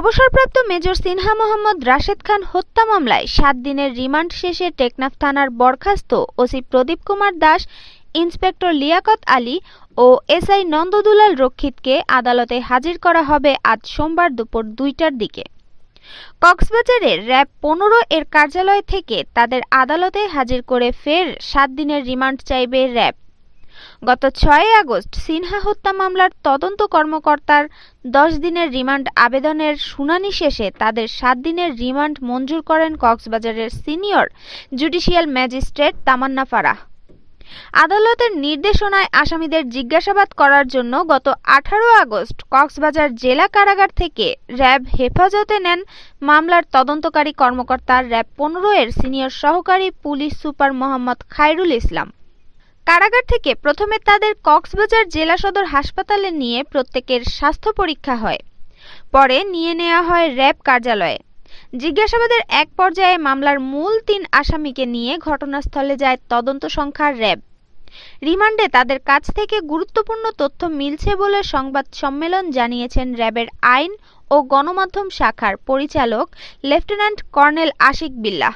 অবসরপ্রাপ্ত মেজর সিনহা মোহাম্মদ রাশেদ খান হত্যা মামলায় সাত দিনের রিমান্ড শেষে টেকনাফ থানার বরখাস্ত ওসি প্রদীপ কুমার দাস ইন্সপেক্টর লিয়াকত আলী ও এসআই নন্দদুলাল রক্ষিতকে আদালতে হাজির করা হবে আজ সোমবার দুপুর দুইটার দিকে কক্সবাজারের র্যাব পনেরো এর কার্যালয় থেকে তাদের আদালতে হাজির করে ফের সাত দিনের রিমান্ড চাইবে র্যাব গত ছয় আগস্ট সিনহা হত্যা মামলার তদন্ত কর্মকর্তার দশ দিনের রিমান্ড আবেদনের শুনানি শেষে তাদের সাত দিনের রিমান্ড মঞ্জুর করেন কক্সবাজারের senior judicial magistrate Tamanna Farah আদালতের নির্দেশনায় আসামিদের জিজ্ঞাসাবাদ করার জন্য গত আঠারো আগস্ট কক্সবাজার জেলা কারাগার থেকে র্যাব হেফাজতে নেন মামলার তদন্তকারী কর্মকর্তা র্যাব পনেরো এর সিনিয়র সহকারী পুলিশ সুপার মোহাম্মদ খায়রুল ইসলাম কারাগার থেকে প্রথমে তাদের কক্সবাজার জেলা সদর হাসপাতালে নিয়ে প্রত্যেকের স্বাস্থ্য পরীক্ষা হয় পরে নিয়ে নেওয়া হয় র্যাব কার্যালয়ে জিজ্ঞাসাবাদের এক পর্যায়ে মামলার মূল তিন আসামিকে নিয়ে ঘটনাস্থলে যায় তদন্ত সংখ্যার র্যাব রিমান্ডে তাদের কাছ থেকে গুরুত্বপূর্ণ তথ্য মিলছে বলে সংবাদ সম্মেলন জানিয়েছেন র্যাবের আইন ও গণমাধ্যম শাখার পরিচালক লেফটেন্যান্ট কর্নেল আশিক বিল্লাহ